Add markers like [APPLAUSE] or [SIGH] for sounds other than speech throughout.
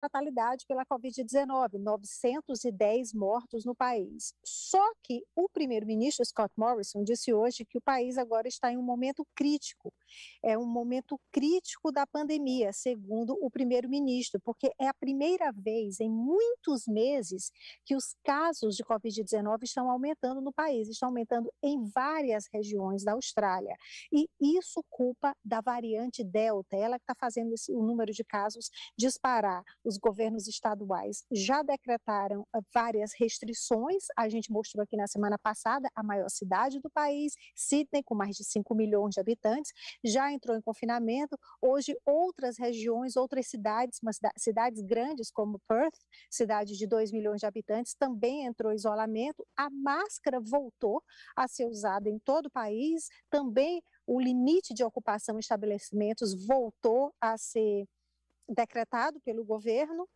fatalidade pela Covid-19, 910 mortos no país. Só que o primeiro-ministro Scott Morrison disse hoje que o país agora está em um momento crítico. É um momento crítico da pandemia, segundo o primeiro-ministro, porque é a primeira vez em muitos meses que os casos de Covid-19 estão aumentando no país, estão aumentando em várias regiões da Austrália. E isso culpa da variante Delta, ela que está fazendo o número de casos disparar os governos estaduais já decretaram ah, várias restrições. A gente mostrou aqui na semana passada a maior cidade do país, Sydney, com mais de 5 milhões de habitantes, já entrou em confinamento. Hoje, outras regiões, outras cidades, cidades grandes como Perth, cidade de 2 milhões de habitantes, também entrou em isolamento. A máscara voltou a ser usada em todo o país, também o limite de ocupação em estabelecimentos voltou a ser decretado pelo governo.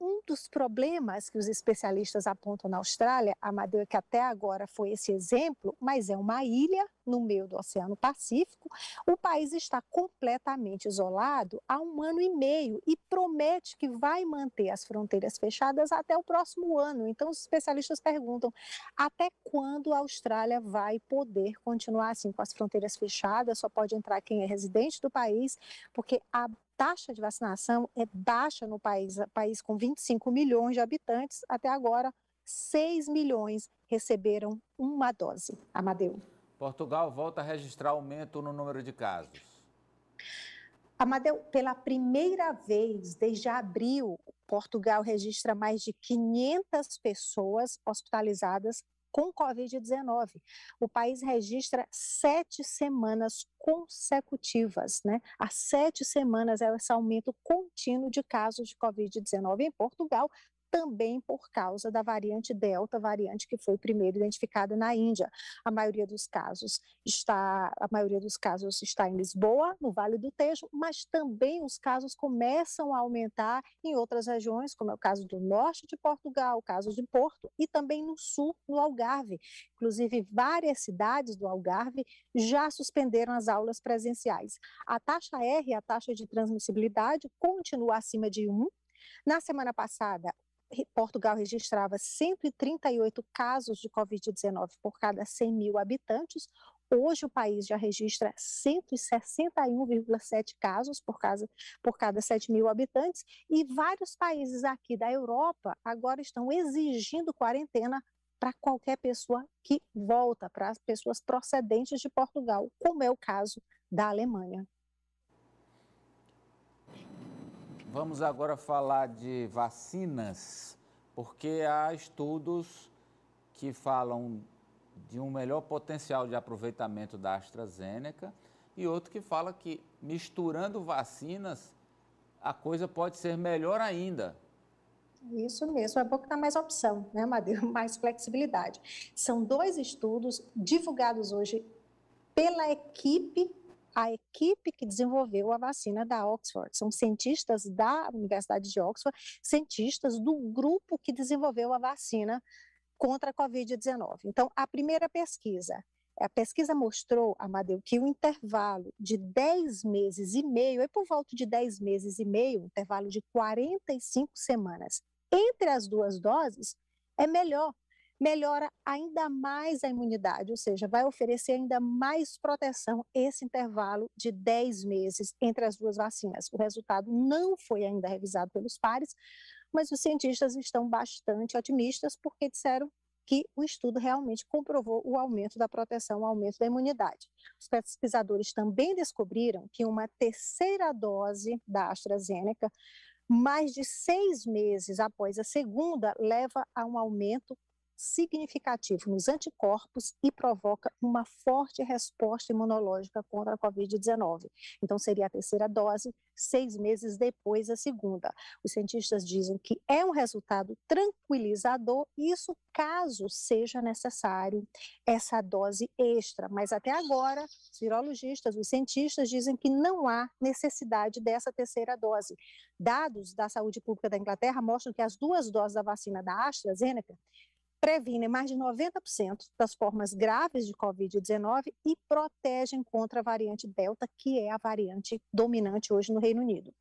Um dos problemas que os especialistas apontam na Austrália, Amadeu, é que até agora foi esse exemplo, mas é uma ilha no meio do Oceano Pacífico, o país está completamente isolado há um ano e meio e promete que vai manter as fronteiras fechadas até o próximo ano. Então, os especialistas perguntam até quando a Austrália vai poder continuar assim com as fronteiras fechadas? Só pode entrar quem é residente do país, porque a taxa de vacinação é baixa no país, país com 25 milhões de habitantes, até agora 6 milhões receberam uma dose. Amadeu. Portugal volta a registrar aumento no número de casos. Amadeu, pela primeira vez desde abril, Portugal registra mais de 500 pessoas hospitalizadas com Covid-19. O país registra sete semanas consecutivas, né? Há sete semanas esse aumento contínuo de casos de Covid-19 em Portugal, também por causa da variante Delta, variante que foi primeiro identificada na Índia. A maioria dos casos está, a maioria dos casos está em Lisboa, no Vale do Tejo, mas também os casos começam a aumentar em outras regiões, como é o caso do norte de Portugal, o caso de Porto e também no sul, no Algarve. Inclusive, várias cidades do Algarve já suspenderam as aulas presenciais. A taxa R, a taxa de transmissibilidade, continua acima de 1, na semana passada, Portugal registrava 138 casos de Covid-19 por cada 100 mil habitantes. Hoje o país já registra 161,7 casos por, casa, por cada 7 mil habitantes e vários países aqui da Europa agora estão exigindo quarentena para qualquer pessoa que volta, para as pessoas procedentes de Portugal, como é o caso da Alemanha. Vamos agora falar de vacinas, porque há estudos que falam de um melhor potencial de aproveitamento da AstraZeneca e outro que fala que misturando vacinas a coisa pode ser melhor ainda. Isso mesmo, é bom que dá tá mais opção, né, Madeira? [LAUGHS] Mais flexibilidade. São dois estudos divulgados hoje pela equipe a equipe que desenvolveu a vacina da Oxford. São cientistas da Universidade de Oxford, cientistas do grupo que desenvolveu a vacina contra a Covid-19. Então, a primeira pesquisa a pesquisa mostrou, Amadeu, que o intervalo de 10 meses e meio, é por volta de 10 meses e meio, um intervalo de 45 semanas entre as duas doses, é melhor melhora ainda mais a imunidade, ou seja, vai oferecer ainda mais proteção esse intervalo de 10 meses entre as duas vacinas. O resultado não foi ainda revisado pelos pares, mas os cientistas estão bastante otimistas porque disseram que o estudo realmente comprovou o aumento da proteção, o aumento da imunidade. Os pesquisadores também descobriram que uma terceira dose da AstraZeneca mais de seis meses após a segunda leva a um aumento significativo nos anticorpos e provoca uma forte resposta imunológica contra a Covid-19. Então, seria a terceira dose, seis meses depois da segunda. Os cientistas dizem que é um resultado tranquilizador, isso caso seja necessário essa dose extra. Mas até agora, os virologistas, os cientistas dizem que não há necessidade dessa terceira dose. Dados da saúde pública da Inglaterra mostram que as duas doses da vacina da AstraZeneca previnem mais de 90% das formas graves de Covid-19 e protegem contra a variante Delta, que é a variante dominante hoje no Reino Unido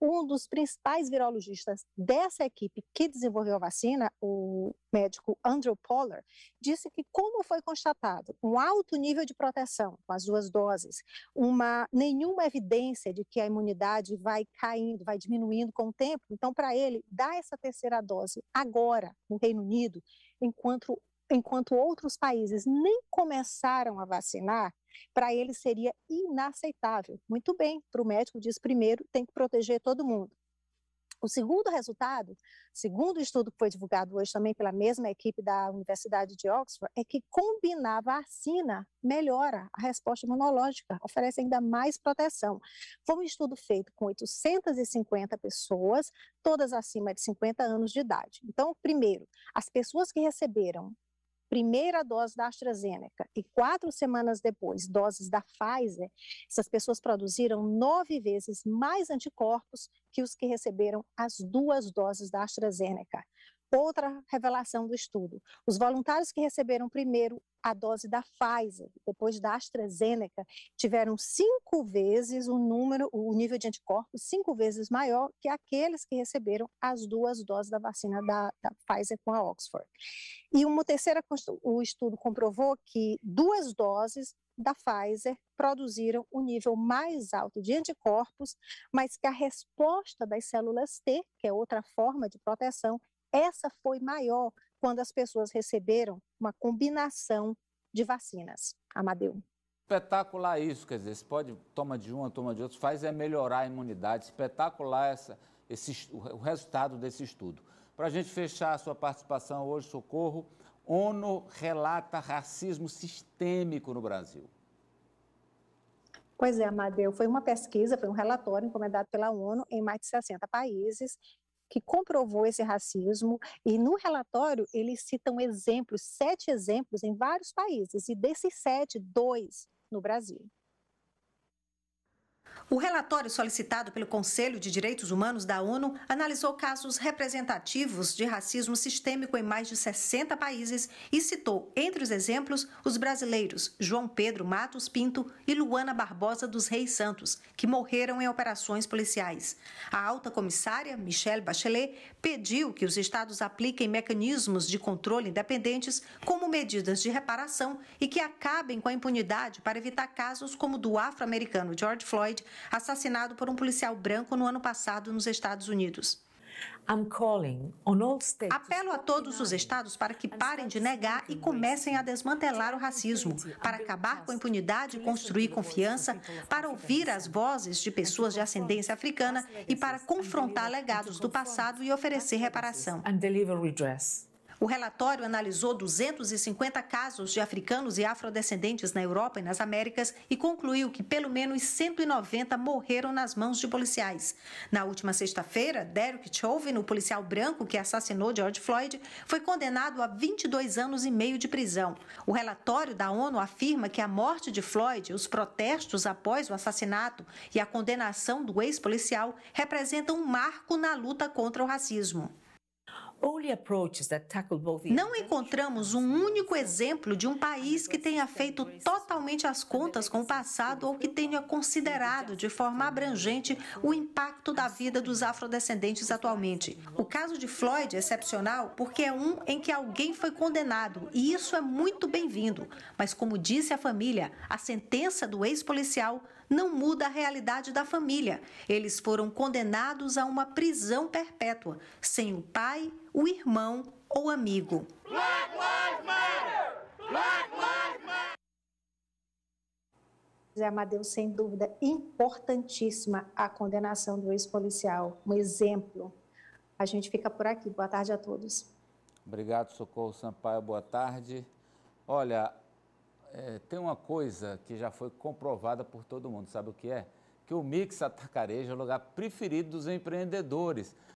um dos principais virologistas dessa equipe que desenvolveu a vacina, o médico Andrew Poller, disse que como foi constatado um alto nível de proteção com as duas doses, uma nenhuma evidência de que a imunidade vai caindo, vai diminuindo com o tempo, então para ele dar essa terceira dose agora no Reino Unido, enquanto enquanto outros países nem começaram a vacinar, para ele seria inaceitável. Muito bem, para o médico diz primeiro, tem que proteger todo mundo. O segundo resultado, segundo o estudo que foi divulgado hoje também pela mesma equipe da Universidade de Oxford, é que combinar vacina melhora a resposta imunológica, oferece ainda mais proteção. Foi um estudo feito com 850 pessoas, todas acima de 50 anos de idade. Então, primeiro, as pessoas que receberam primeira dose da AstraZeneca e quatro semanas depois doses da Pfizer, essas pessoas produziram nove vezes mais anticorpos que os que receberam as duas doses da AstraZeneca. Outra revelação do estudo: os voluntários que receberam primeiro a dose da Pfizer, depois da AstraZeneca, tiveram cinco vezes o número, o nível de anticorpos cinco vezes maior que aqueles que receberam as duas doses da vacina da, da Pfizer com a Oxford. E uma terceira, o estudo comprovou que duas doses da Pfizer produziram o um nível mais alto de anticorpos, mas que a resposta das células T, que é outra forma de proteção, essa foi maior quando as pessoas receberam uma combinação de vacinas. Amadeu. Espetacular isso, quer dizer, você pode toma de uma, toma de outra, faz é melhorar a imunidade. Espetacular essa, esse, o resultado desse estudo. Para a gente fechar a sua participação hoje, socorro. ONU relata racismo sistêmico no Brasil. Pois é, Amadeu, foi uma pesquisa, foi um relatório encomendado pela ONU em mais de 60 países que comprovou esse racismo, e no relatório eles citam exemplos, sete exemplos em vários países, e desses sete, dois no Brasil. O relatório solicitado pelo Conselho de Direitos Humanos da ONU analisou casos representativos de racismo sistêmico em mais de 60 países e citou, entre os exemplos, os brasileiros João Pedro Matos Pinto e Luana Barbosa dos Reis Santos, que morreram em operações policiais. A alta comissária, Michelle Bachelet, pediu que os estados apliquem mecanismos de controle independentes como medidas de reparação e que acabem com a impunidade para evitar casos como o do afro-americano George Floyd assassinado por um policial branco no ano passado nos Estados Unidos. Apelo a todos os estados para que parem de negar e comecem a desmantelar o racismo, para acabar com a impunidade e construir confiança, para ouvir as vozes de pessoas de ascendência africana e para confrontar legados do passado e oferecer reparação. O relatório analisou 250 casos de africanos e afrodescendentes na Europa e nas Américas e concluiu que pelo menos 190 morreram nas mãos de policiais. Na última sexta-feira, Derek Chauvin, o policial branco que assassinou George Floyd, foi condenado a 22 anos e meio de prisão. O relatório da ONU afirma que a morte de Floyd, os protestos após o assassinato e a condenação do ex-policial representam um marco na luta contra o racismo. Não encontramos um único exemplo de um país que tenha feito totalmente as contas com o passado ou que tenha considerado de forma abrangente o impacto da vida dos afrodescendentes atualmente. O caso de Floyd é excepcional porque é um em que alguém foi condenado e isso é muito bem-vindo. Mas, como disse a família, a sentença do ex-policial não muda a realidade da família. Eles foram condenados a uma prisão perpétua, sem o pai, o irmão ou amigo. Black Lives Matter! Black Lives Matter! Zé Amadeu, sem dúvida, importantíssima a condenação do ex-policial. Um exemplo. A gente fica por aqui. Boa tarde a todos. Obrigado, Socorro Sampaio. Boa tarde. Olha, é, tem uma coisa que já foi comprovada por todo mundo, sabe o que é? Que o Mix Atacarejo é o lugar preferido dos empreendedores.